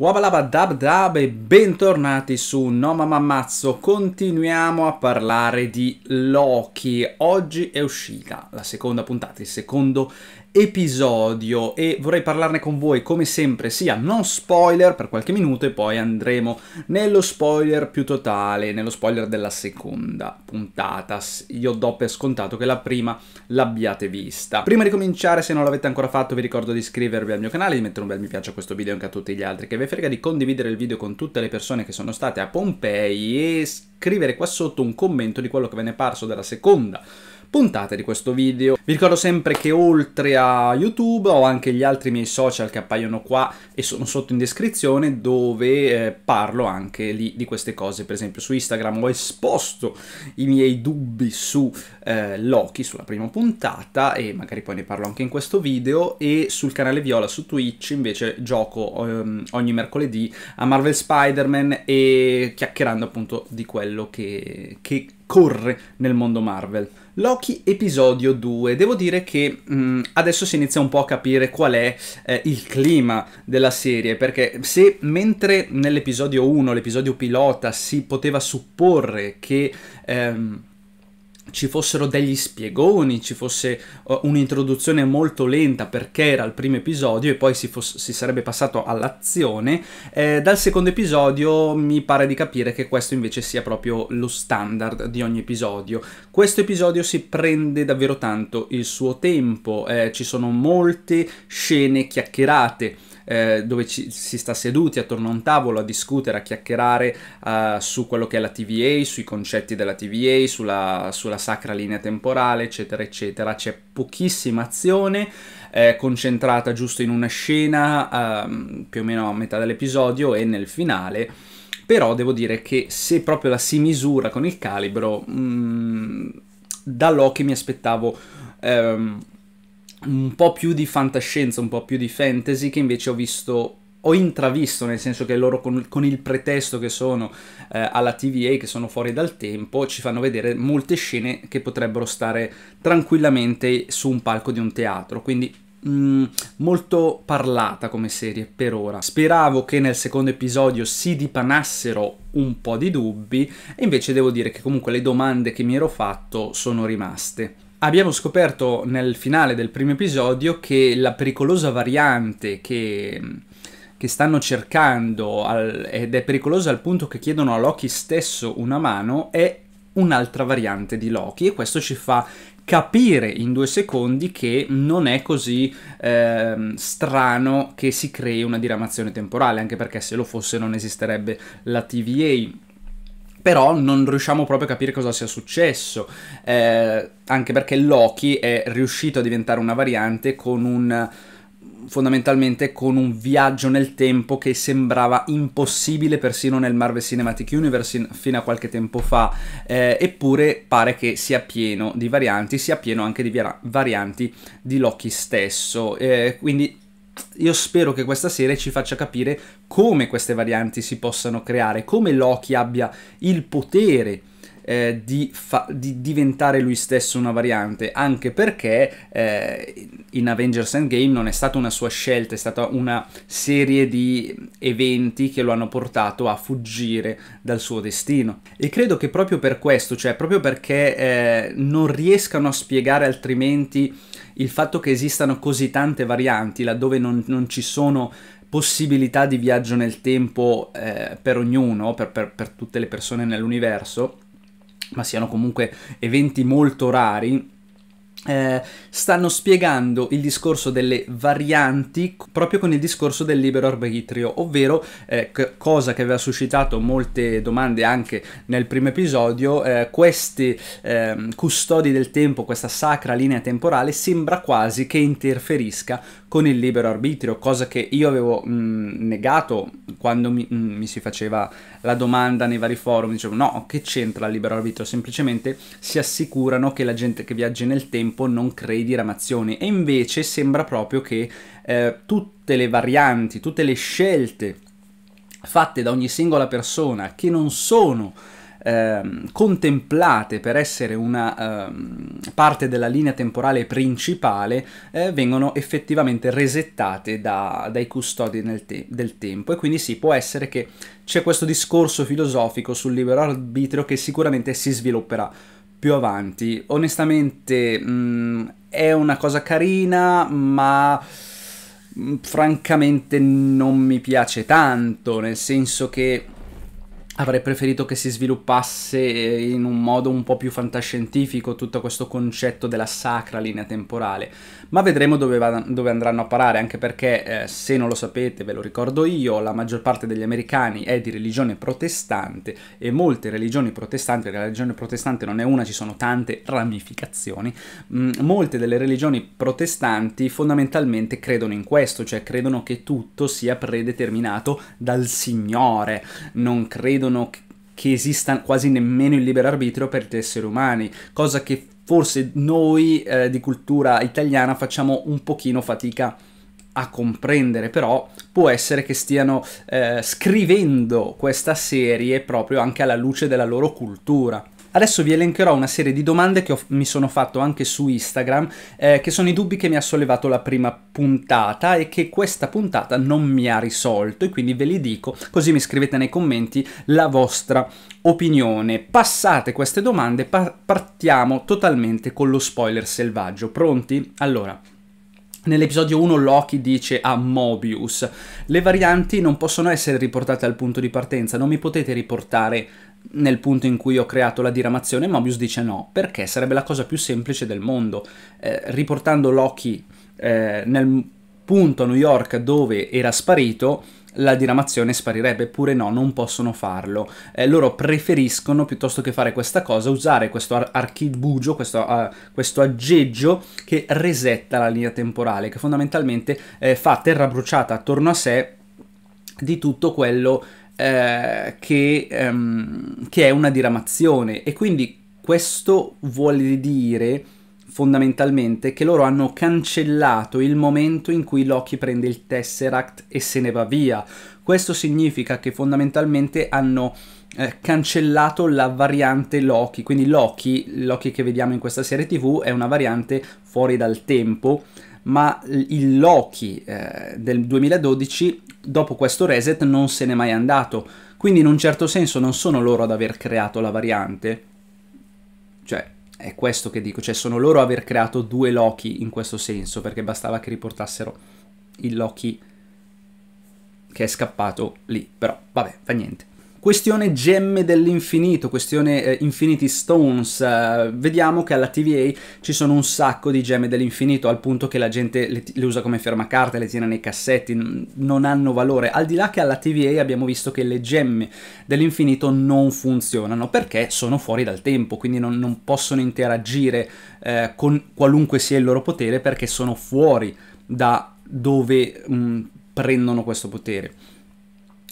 Wabalaba Dab Dab e bentornati su No Mamma Mazzo, continuiamo a parlare di Loki. Oggi è uscita la seconda puntata, il secondo episodio e vorrei parlarne con voi come sempre sia non spoiler per qualche minuto e poi andremo nello spoiler più totale, nello spoiler della seconda puntata. Io do per scontato che la prima l'abbiate vista. Prima di cominciare, se non l'avete ancora fatto, vi ricordo di iscrivervi al mio canale, di mettere un bel mi piace a questo video e anche a tutti gli altri che vi frega, di condividere il video con tutte le persone che sono state a Pompei e scrivere qua sotto un commento di quello che ve ne è parso della seconda puntate di questo video. Vi ricordo sempre che oltre a YouTube ho anche gli altri miei social che appaiono qua e sono sotto in descrizione dove eh, parlo anche lì di queste cose. Per esempio su Instagram ho esposto i miei dubbi su eh, Loki, sulla prima puntata e magari poi ne parlo anche in questo video e sul canale Viola su Twitch invece gioco ehm, ogni mercoledì a Marvel Spider-Man e chiacchierando appunto di quello che, che corre nel mondo Marvel. Loki episodio 2. Devo dire che mh, mm, adesso si inizia un po' a capire qual è eh, il clima della serie, perché se mentre nell'episodio 1, l'episodio pilota, si poteva supporre che... Ehm, ci fossero degli spiegoni, ci fosse eh, un'introduzione molto lenta perché era il primo episodio e poi si, si sarebbe passato all'azione, eh, dal secondo episodio mi pare di capire che questo invece sia proprio lo standard di ogni episodio. Questo episodio si prende davvero tanto il suo tempo, eh, ci sono molte scene chiacchierate, eh, dove ci, si sta seduti attorno a un tavolo a discutere, a chiacchierare eh, su quello che è la TVA, sui concetti della TVA, sulla, sulla sacra linea temporale, eccetera, eccetera. C'è pochissima azione eh, concentrata giusto in una scena, ehm, più o meno a metà dell'episodio e nel finale però devo dire che se proprio la si misura con il calibro, mh, da Loki mi aspettavo ehm, un po' più di fantascienza, un po' più di fantasy che invece ho visto ho intravisto, nel senso che loro con, con il pretesto che sono eh, alla TVA, che sono fuori dal tempo, ci fanno vedere molte scene che potrebbero stare tranquillamente su un palco di un teatro, quindi mm, molto parlata come serie per ora. Speravo che nel secondo episodio si dipanassero un po' di dubbi, e invece devo dire che comunque le domande che mi ero fatto sono rimaste. Abbiamo scoperto nel finale del primo episodio che la pericolosa variante che, che stanno cercando al, ed è pericolosa al punto che chiedono a Loki stesso una mano è un'altra variante di Loki e questo ci fa capire in due secondi che non è così eh, strano che si crei una diramazione temporale, anche perché se lo fosse non esisterebbe la TVA però non riusciamo proprio a capire cosa sia successo, eh, anche perché Loki è riuscito a diventare una variante con un fondamentalmente con un viaggio nel tempo che sembrava impossibile persino nel Marvel Cinematic Universe fino a qualche tempo fa, eh, eppure pare che sia pieno di varianti, sia pieno anche di varianti di Loki stesso, eh, quindi io spero che questa serie ci faccia capire come queste varianti si possano creare, come Loki abbia il potere eh, di, di, diventare lui stesso una variante, anche perché eh, in Avengers Endgame non è stata una sua scelta, è stata una serie di eventi che lo hanno portato a fuggire dal suo destino. E credo che proprio per questo, cioè proprio perché eh, non riescano a spiegare altrimenti il fatto che esistano così tante varianti, laddove non, non ci sono possibilità di viaggio nel tempo eh, per ognuno, per, per, per tutte le persone nell'universo, ma siano comunque eventi molto rari, eh, stanno spiegando il discorso delle varianti proprio con il discorso del libero arbitrio, ovvero eh, cosa che aveva suscitato molte domande anche nel primo episodio, eh, questi ehm, custodi del tempo, questa sacra linea temporale sembra quasi che interferisca con il libero arbitrio, cosa che io avevo mh, negato quando mi, mh, mi, si faceva la domanda nei vari forum, dicevo no, che c'entra il libero arbitrio? Semplicemente si assicurano che la gente che viaggia nel tempo non crei diramazioni e invece sembra proprio che eh, tutte le varianti, tutte le scelte fatte da ogni singola persona che non sono Ehm, contemplate per essere una ehm, parte della linea temporale principale eh, vengono effettivamente resettate da, dai custodi te del tempo e quindi sì, può essere che c'è questo discorso filosofico sul libero arbitrio che sicuramente si svilupperà più avanti. Onestamente mh, mm, è una cosa carina, ma mm, francamente non mi piace tanto, nel senso che avrei preferito che si sviluppasse eh, in un modo un po' più fantascientifico tutto questo concetto della sacra linea temporale, ma vedremo dove, va, dove andranno a parare, anche perché eh, se non lo sapete, ve lo ricordo io, la maggior parte degli americani è di religione protestante e molte religioni protestanti, la religione protestante non è una, ci sono tante ramificazioni, mh, mm, molte delle religioni protestanti fondamentalmente credono in questo, cioè credono che tutto sia predeterminato dal Signore, non credono credono che esista quasi nemmeno il libero arbitrio per gli esseri umani, cosa che forse noi eh, di cultura italiana facciamo un pochino fatica a comprendere, però può essere che stiano eh, scrivendo questa serie proprio anche alla luce della loro cultura. Adesso vi elencherò una serie di domande che ho, mi sono fatto anche su Instagram, eh, che sono i dubbi che mi ha sollevato la prima puntata e che questa puntata non mi ha risolto e quindi ve li dico, così mi scrivete nei commenti la vostra opinione. Passate queste domande, pa partiamo totalmente con lo spoiler selvaggio. Pronti? Allora, Nell'episodio 1 Loki dice a Mobius, le varianti non possono essere riportate al punto di partenza, non mi potete riportare nel punto in cui ho creato la diramazione, Mobius dice no, perché sarebbe la cosa più semplice del mondo. Eh, riportando Loki eh, nel punto a New York dove era sparito, la diramazione sparirebbe, eppure no, non possono farlo. Eh, loro preferiscono, piuttosto che fare questa cosa, usare questo ar- archibugio, questo, uh, questo, aggeggio che resetta la linea temporale, che fondamentalmente eh, fa terra bruciata attorno a sé di tutto quello eh, che, um, che è una diramazione. E quindi questo vuole dire fondamentalmente che loro hanno cancellato il momento in cui Loki prende il Tesseract e se ne va via. Questo significa che fondamentalmente hanno eh, cancellato la variante Loki, quindi Loki, Loki che vediamo in questa serie TV è una variante fuori dal tempo, ma il Loki eh, del 2012 dopo questo reset non se n'è mai andato, quindi in un certo senso non sono loro ad aver creato la variante. Cioè, è questo che dico, cioè sono loro aver creato due Loki in questo senso, perché bastava che riportassero il Loki che è scappato lì, però vabbè, fa niente. Questione gemme dell'infinito, questione eh, Infinity Stones, eh, vediamo che alla TVA ci sono un sacco di gemme dell'infinito al punto che la gente le, le usa come fermacarte, le tiene nei cassetti, non hanno valore, al di là che alla TVA abbiamo visto che le gemme dell'infinito non funzionano perché sono fuori dal tempo, quindi non, non possono interagire eh, con qualunque sia il loro potere perché sono fuori da dove mh, prendono questo potere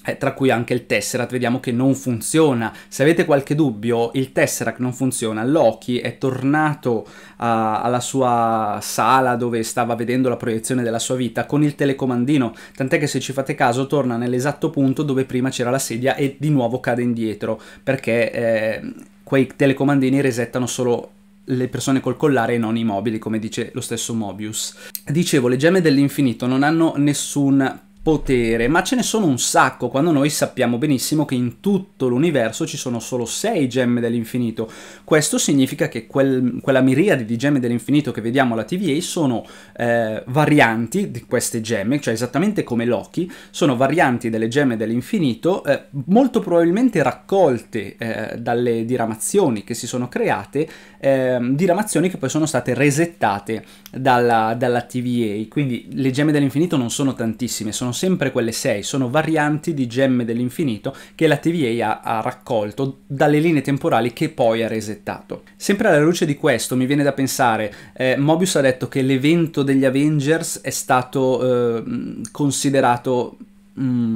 eh, tra cui anche il Tesseract, vediamo che non funziona. Se avete qualche dubbio, il Tesseract non funziona. Loki è tornato a, alla sua sala dove stava vedendo la proiezione della sua vita con il telecomandino, tant'è che se ci fate caso torna nell'esatto punto dove prima c'era la sedia e di nuovo cade indietro, perché eh, quei telecomandini resettano solo le persone col collare e non i mobili, come dice lo stesso Mobius. Dicevo, le gemme dell'infinito non hanno nessun potere, ma ce ne sono un sacco, quando noi sappiamo benissimo che in tutto l'universo ci sono solo 6 gemme dell'infinito. Questo significa che quel, quella miriade di gemme dell'infinito che vediamo alla TVA sono eh, varianti di queste gemme, cioè esattamente come Loki, sono varianti delle gemme dell'infinito, eh, molto probabilmente raccolte eh, dalle diramazioni che si sono create, ehm, diramazioni che poi sono state resettate dalla, dalla TVA, quindi le gemme dell'infinito non sono tantissime, sono sempre quelle 6, sono varianti di gemme dell'infinito che la TVA ha raccolto dalle linee temporali che poi ha resettato. Sempre alla luce di questo mi viene da pensare, eh, Mobius ha detto che l'evento degli Avengers è stato eh, considerato... Mm,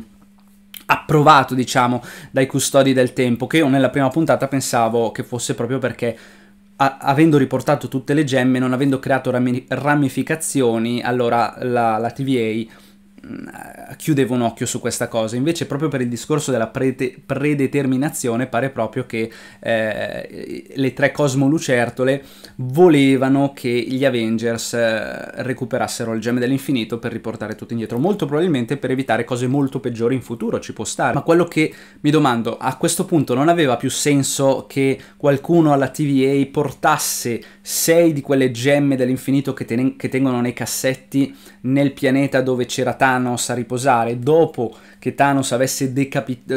approvato diciamo dai custodi del tempo che io nella prima puntata pensavo che fosse proprio perché avendo riportato tutte le gemme, non avendo creato ramificazioni, allora la, la TVA eh, chiudeva un occhio su questa cosa, invece proprio per il discorso della prete- predeterminazione pare proprio che eh, le tre cosmolucertole volevano che gli Avengers eh, recuperassero il gemme dell'infinito per riportare tutto indietro, molto probabilmente per evitare cose molto peggiori in futuro, ci può stare, ma quello che mi domando, a questo punto non aveva più senso che qualcuno alla TVA portasse sei di quelle gemme dell'infinito che, ten- che tengono nei cassetti nel pianeta dove c'era tanto Thanos a riposare, dopo che, Thanos avesse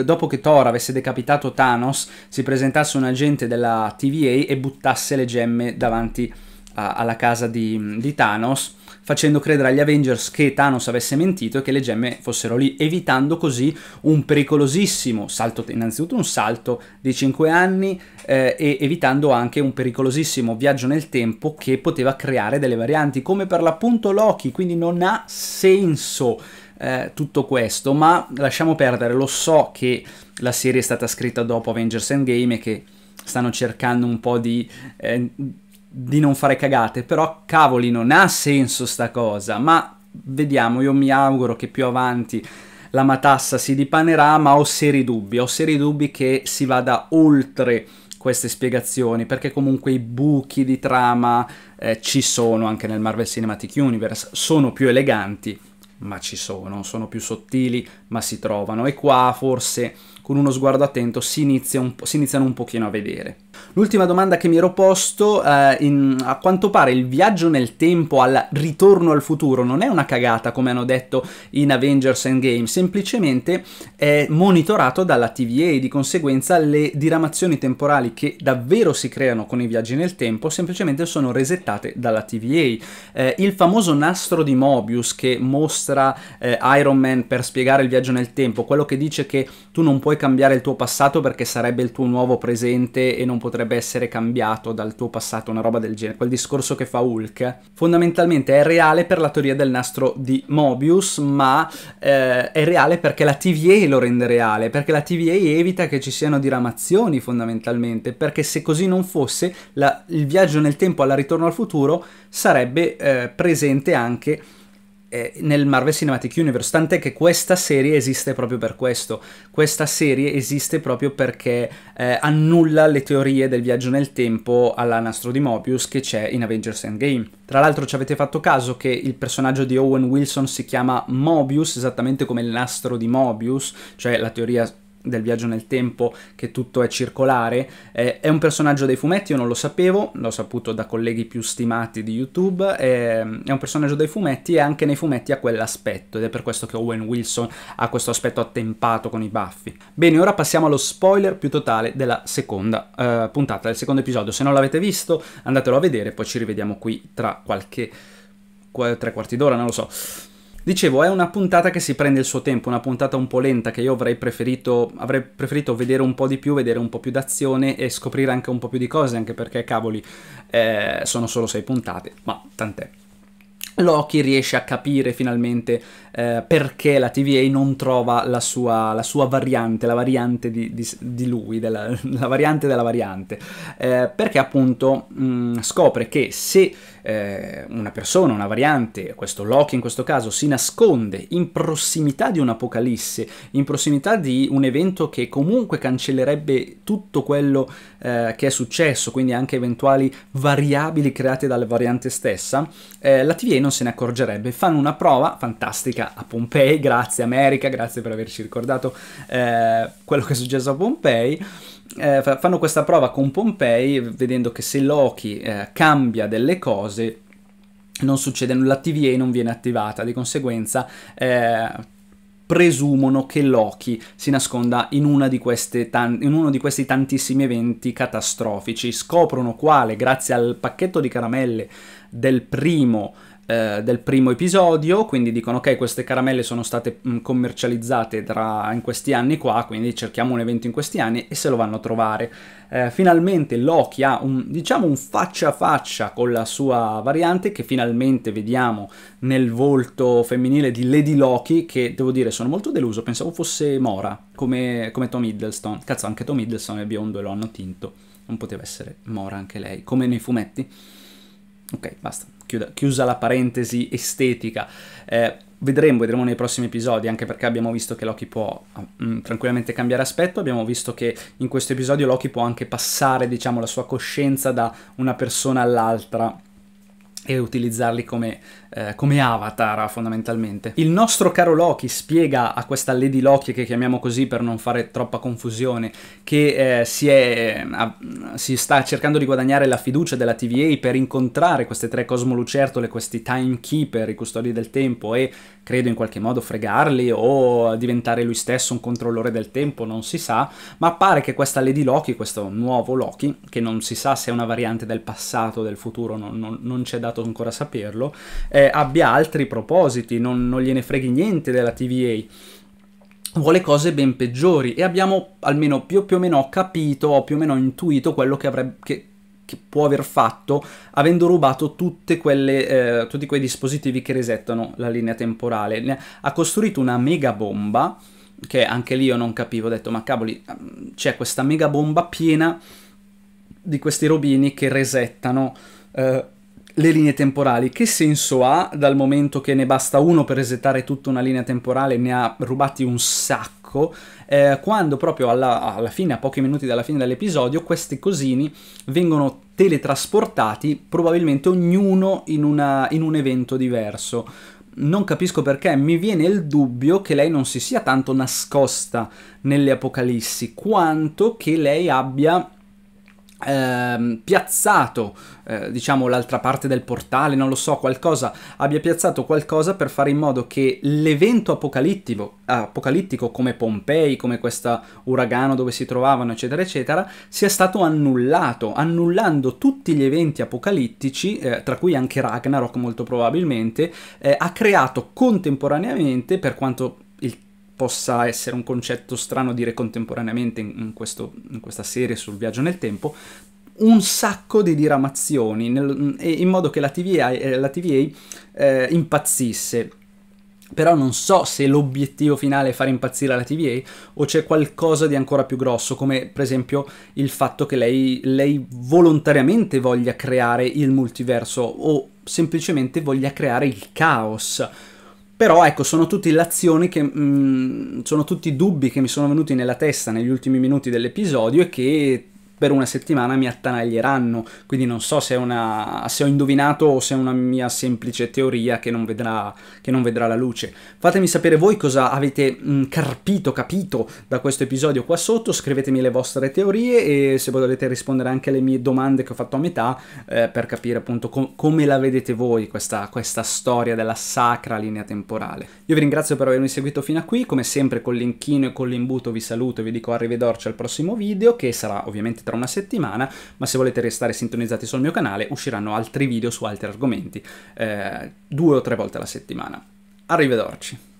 dopo che, Thor avesse decapitato Thanos, si presentasse un agente della TVA e buttasse le gemme davanti alla casa di, di Thanos facendo credere agli Avengers che Thanos avesse mentito e che le gemme fossero lì, evitando così un pericolosissimo salto, innanzitutto un salto di 5 anni eh, e evitando anche un pericolosissimo viaggio nel tempo che poteva creare delle varianti, come per l'appunto Loki, quindi non ha senso eh, tutto questo, ma lasciamo perdere, lo so che la serie è stata scritta dopo Avengers Endgame e che stanno cercando un po' di eh, di non fare cagate, però cavoli non ha senso sta cosa, ma vediamo, io mi auguro che più avanti la matassa si dipanerà, ma ho seri dubbi, ho seri dubbi che si vada oltre queste spiegazioni, perché comunque i buchi di trama eh, ci sono anche nel Marvel Cinematic Universe, sono più eleganti, ma ci sono, sono più sottili, ma si trovano, e qua forse con uno sguardo attento si, inizia un si iniziano un pochino a vedere. L'ultima domanda che mi ero posto, eh, in, a quanto pare il viaggio nel tempo al ritorno al futuro non è una cagata come hanno detto in Avengers Endgame, semplicemente è monitorato dalla TVA e di conseguenza le diramazioni temporali che davvero si creano con i viaggi nel tempo semplicemente sono resettate dalla TVA. Eh, il famoso nastro di Mobius che mostra eh, Iron Man per spiegare il viaggio nel tempo, quello che dice che tu non puoi puoi cambiare il tuo passato perché sarebbe il tuo nuovo presente e non potrebbe essere cambiato dal tuo passato, una roba del genere, quel discorso che fa Hulk, fondamentalmente è reale per la teoria del nastro di Mobius, ma eh, è reale perché la TVA lo rende reale, perché la TVA evita che ci siano diramazioni fondamentalmente, perché se così non fosse la, il viaggio nel tempo alla ritorno al futuro sarebbe eh, presente anche eh, nel Marvel Cinematic Universe, tant'è che questa serie esiste proprio per questo, questa serie esiste proprio perché eh, annulla le teorie del viaggio nel tempo alla nastro di Mobius che c'è in Avengers Endgame. Tra l'altro ci avete fatto caso che il personaggio di Owen Wilson si chiama Mobius, esattamente come il nastro di Mobius, cioè la teoria del viaggio nel tempo, che tutto è circolare. Eh, è un personaggio dei fumetti, io non lo sapevo, l'ho saputo da colleghi più stimati di YouTube, eh, è un personaggio dei fumetti e anche nei fumetti ha quell'aspetto ed è per questo che Owen Wilson ha questo aspetto attempato con i baffi. Bene, ora passiamo allo spoiler più totale della seconda eh, puntata, del secondo episodio. Se non l'avete visto andatelo a vedere, poi ci rivediamo qui tra qualche... tre quarti d'ora, non lo so. Dicevo, è una puntata che si prende il suo tempo, una puntata un po' lenta che io avrei preferito, avrei preferito vedere un po' di più, vedere un po' più d'azione e scoprire anche un po' più di cose, anche perché cavoli, eh, sono solo sei puntate, ma tant'è. Loki riesce a capire finalmente eh, perché la TVA non trova la sua, la sua variante, la variante di, di, di lui, della, la variante della variante, eh, perché appunto mh, mm, scopre che se eh, una persona, una variante, questo Loki in questo caso, si nasconde in prossimità di un'apocalisse, in prossimità di un evento che comunque cancellerebbe tutto quello eh, che è successo, quindi anche eventuali variabili create dalla variante stessa, eh, la TVA non se ne accorgerebbe. Fanno una prova fantastica a Pompei, grazie America, grazie per averci ricordato eh, quello che è successo a Pompei eh, fanno questa prova con Pompei vedendo che se Loki eh, cambia delle cose non succede nulla, la TVA non viene attivata, di conseguenza eh, presumono che Loki si nasconda in, in, uno di questi tantissimi eventi catastrofici, scoprono quale grazie al pacchetto di caramelle del primo eh, del primo episodio, quindi dicono ok queste caramelle sono state mh, commercializzate tra, in questi anni qua, quindi cerchiamo un evento in questi anni e se lo vanno a trovare. Eh, finalmente Loki ha un, diciamo un faccia a faccia con la sua variante che finalmente vediamo nel volto femminile di Lady Loki che devo dire sono molto deluso, pensavo fosse Mora come, come Tom Hiddleston, cazzo anche Tom Hiddleston è biondo e lo hanno tinto non poteva essere Mora anche lei, come nei fumetti. Ok, basta chiusa la parentesi estetica. Eh, vedremo, vedremo nei prossimi episodi, anche perché abbiamo visto che Loki può mm, tranquillamente cambiare aspetto, abbiamo visto che in questo episodio Loki può anche passare, diciamo, la sua coscienza da una persona all'altra e utilizzarli come, eh, come, avatar fondamentalmente. Il nostro caro Loki spiega a questa Lady Loki, che chiamiamo così per non fare troppa confusione, che eh, si, è, mm, a, mm, si, sta cercando di guadagnare la fiducia della TVA per incontrare queste tre cosmolucertole, questi timekeeper, i custodi del tempo, e credo in qualche modo fregarli o diventare lui stesso un controllore del tempo, non si sa, ma pare che questa Lady Loki, questo nuovo Loki, che non si sa se è una variante del passato o del futuro, non, non, non c'è dato ancora saperlo, eh, abbia altri propositi, non, non gliene freghi niente della TVA vuole cose ben peggiori e abbiamo almeno più, più o meno capito o più o meno intuito quello che, avrebbe, che, che può aver fatto avendo rubato tutte quelle, eh, tutti quei dispositivi che resettano la linea temporale. Ha costruito una mega bomba, che anche lì io non capivo, ho detto ma cavoli, mm, c'è questa mega bomba piena di questi robini che resettano eh, le linee temporali. Che senso ha dal momento che ne basta uno per resettare tutta una linea temporale, ne ha rubati un sacco? attacco, eh, quando proprio alla, alla fine, a pochi minuti dalla fine dell'episodio, questi cosini vengono teletrasportati, probabilmente ognuno in, una, in un evento diverso non capisco perché mi viene il dubbio che lei non si sia tanto nascosta nelle Apocalissi, quanto che lei abbia Ehm, piazzato eh, diciamo l'altra parte del portale non lo so qualcosa abbia piazzato qualcosa per fare in modo che l'evento apocalittico, apocalittico come Pompei come questo uragano dove si trovavano eccetera eccetera sia stato annullato annullando tutti gli eventi apocalittici eh, tra cui anche Ragnarok molto probabilmente eh, ha creato contemporaneamente per quanto possa essere un concetto strano dire contemporaneamente in, questo, in questa serie sul viaggio nel tempo, un sacco di diramazioni nel, in modo che la TVA, eh, la TVA eh, impazzisse. Però non so se l'obiettivo finale è far impazzire la TVA o c'è qualcosa di ancora più grosso, come per esempio il fatto che lei, lei volontariamente voglia creare il multiverso o semplicemente voglia creare il caos però ecco, sono tutte lazioni che. Mh, mm, sono tutti dubbi che mi sono venuti nella testa negli ultimi minuti dell'episodio e che per una settimana mi attanaglieranno, quindi non so se, è una, se ho indovinato o se è una mia semplice teoria che non, vedrà, che non vedrà, la luce. Fatemi sapere voi cosa avete mh, mm, carpito, capito da questo episodio qua sotto, scrivetemi le vostre teorie e se volete rispondere anche alle mie domande che ho fatto a metà eh, per capire appunto com come la vedete voi questa, questa storia della sacra linea temporale. Io vi ringrazio per avermi seguito fino a qui, come sempre con l'inchino e con l'imbuto vi saluto e vi dico arrivederci al prossimo video che sarà ovviamente tra tra una settimana, ma se volete restare sintonizzati sul mio canale usciranno altri video su altri argomenti eh, due o tre volte alla settimana. Arrivederci.